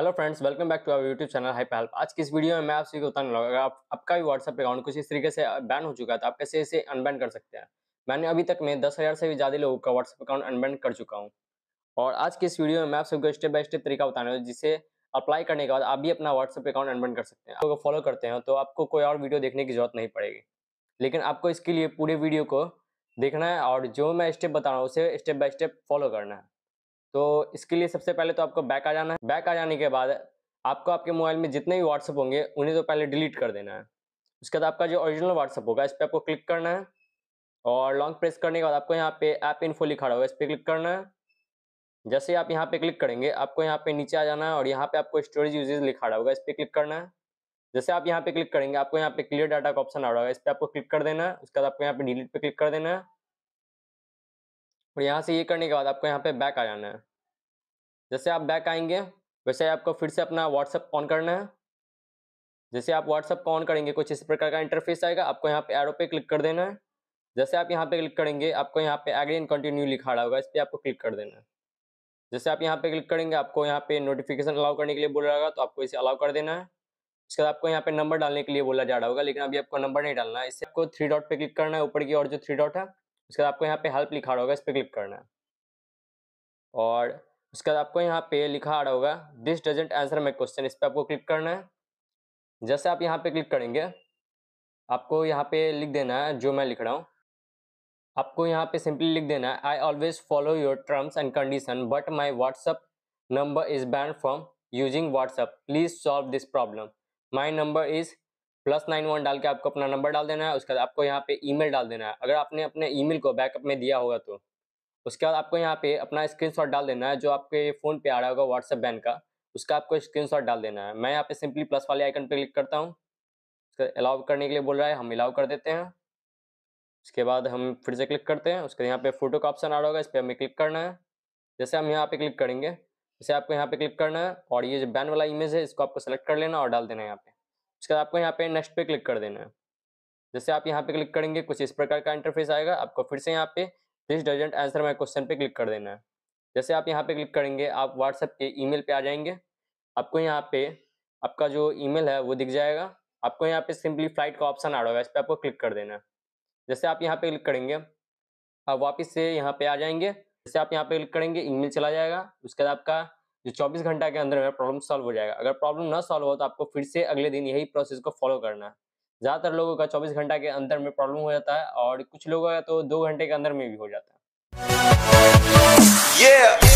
Hello friends welcome back to our YouTube channel hype help आज की इस video में मैं आप सभी बताने लगा आप, आपका भी व्हाट्सअप अकाउंट कुछ इस तरीके से बैन हो चुका है तो आप कैसे इसे अनबैन कर सकते हैं मैंने अभी तक में दस हज़ार से भी ज़्यादा लोगों का व्हाट्सअप अकाउंट अनबैन कर चुका हूँ और आज की इस वीडियो में मैं आप सबको स्टेप बाय स्टेप तरीका बताने जिससे अप्लाई करने के बाद आप भी अपना व्हाट्सअप अकाउंट अनबैन कर सकते हैं आपको फॉलो करते हैं तो आपको कोई और वीडियो देखने की जरूरत नहीं पड़ेगी लेकिन आपको इसके लिए पूरे वीडियो को देखना है और जो मैं स्टेप बता रहा हूँ उसे स्टेप बाय स्टेप फॉलो करना है तो इसके लिए सबसे पहले तो आपको बैक आ जाना है बैक आ जाने के बाद आपको आपके मोबाइल में जितने भी व्हाट्सअप होंगे उन्हें तो पहले डिलीट कर देना है उसके बाद आपका जो ओरिजिनल व्हाट्सअप होगा इस पर आपको क्लिक करना है और लॉन्ग प्रेस करने के बाद आपको यहाँ पे ऐप इन्फो लिखा होगा इस पर क्लिक करना है जैसे आप यहाँ पे क्लिक करेंगे आपको यहाँ पे नीचे आ जाना है और यहाँ पे आपको स्टोरेज यूजेज लिखा रहा होगा इस पर क्लिक करना है जैसे आप यहाँ पे क्लिक करेंगे आपको यहाँ पे क्लियर डाटा का ऑप्शन आ रहा होगा इस पर आपको क्लिक कर देना है उसके बाद आपको यहाँ पे डिलीट पे क्लिक कर देना है और यहाँ से ये करने के बाद आपको यहाँ पे बैक आ जाना है जैसे आप बैक आएंगे वैसे आपको फिर से अपना व्हाट्सअप ऑन करना है जैसे आप व्हाट्सअप ऑन करेंगे कुछ इस प्रकार का इंटरफेस आएगा आपको यहाँ पे एरो पे क्लिक कर देना है जैसे आप यहाँ पे क्लिक करेंगे आपको यहाँ पे एग्री एंड कंटिन्यू लिखा रहा होगा इस पर आपको क्लिक कर देना है जैसे आप यहाँ पे क्लिक करेंगे आपको यहाँ पे नोटिफिकेशन अलाउ करने के लिए बोला रहा होगा तो आपको इसे अलाउ कर देना है उसके बाद आपको यहाँ पे नंबर डालने के लिए बोला जा रहा होगा लेकिन अभी आपको नंबर नहीं डालना है इससे आपको थ्री डॉट पे क्लिक करना है ऊपर की और जो थ्री डॉट है उसके बाद आपको यहाँ पे हेल्प लिखा होगा इस पर क्लिक करना है और उसके बाद आपको यहाँ पे लिखा आ रहा होगा this doesn't answer my question इस पर आपको क्लिक करना है जैसे आप यहाँ पे क्लिक करेंगे आपको यहाँ पे लिख देना है जो मैं लिख रहा हूँ आपको यहाँ पे सिंपली लिख देना है I always follow your terms and condition but my WhatsApp number is banned from using WhatsApp please solve this problem my number is plus nine one डाल के आपको अपना नंबर डाल देना है उसके बाद आपको यहाँ पे ईमेल डाल देना है अगर आपने अपने ईमेल को बैकअप में दिया होगा तो उसके बाद आपको यहाँ पे अपना स्क्रीनशॉट डाल देना है जो आपके फ़ोन पे आ रहा होगा व्हाट्सअप बैन का उसका आपको स्क्रीनशॉट डाल देना है मैं यहाँ पे सिंपली प्लस वाले आइकन पर क्लिक करता हूँ उसका अलाउ करने के लिए बोल रहा है हम अलाउ कर देते हैं उसके बाद हम फिर से क्लिक करते हैं उसके यहाँ पे फोटो का ऑप्शन आ रहा होगा इस पर हमें क्लिक करना है जैसे हम यहाँ पर क्लिक करेंगे जैसे आपको यहाँ पर क्लिक करना है और ये जो बैन वाला इमेज है इसको आपको सेलेक्ट कर लेना और डाल देना है यहाँ पर उसके बाद आपको यहाँ पे नेक्स्ट पे क्लिक कर देना है जैसे आप यहाँ पे क्लिक करेंगे कुछ इस प्रकार का इंटरफेस आएगा आपको फिर से यहाँ पे this doesn't answer my question पे क्लिक कर देना है जैसे आप यहाँ पे क्लिक करेंगे आप व्हाट्सएप के ई पे आ जाएंगे आपको यहाँ पे आपका जो ई है वो दिख जाएगा आपको यहाँ पे सिंपली फ्लाइट का ऑप्शन आ रहा होगा इस पर आपको क्लिक कर देना है जैसे आप यहाँ पे क्लिक करेंगे आप वापस से यहाँ पे आ जाएंगे जैसे आप यहाँ पे क्लिक करेंगे ईमेल चला जाएगा उसके बाद आपका जो 24 घंटा के अंदर मेरा प्रॉब्लम सॉल्व हो जाएगा अगर प्रॉब्लम ना सॉल्व हो तो आपको फिर से अगले दिन यही प्रोसेस को फॉलो करना है ज़्यादातर लोगों का 24 घंटा के अंदर में प्रॉब्लम हो जाता है और कुछ लोगों का तो दो घंटे के अंदर में भी हो जाता है yeah!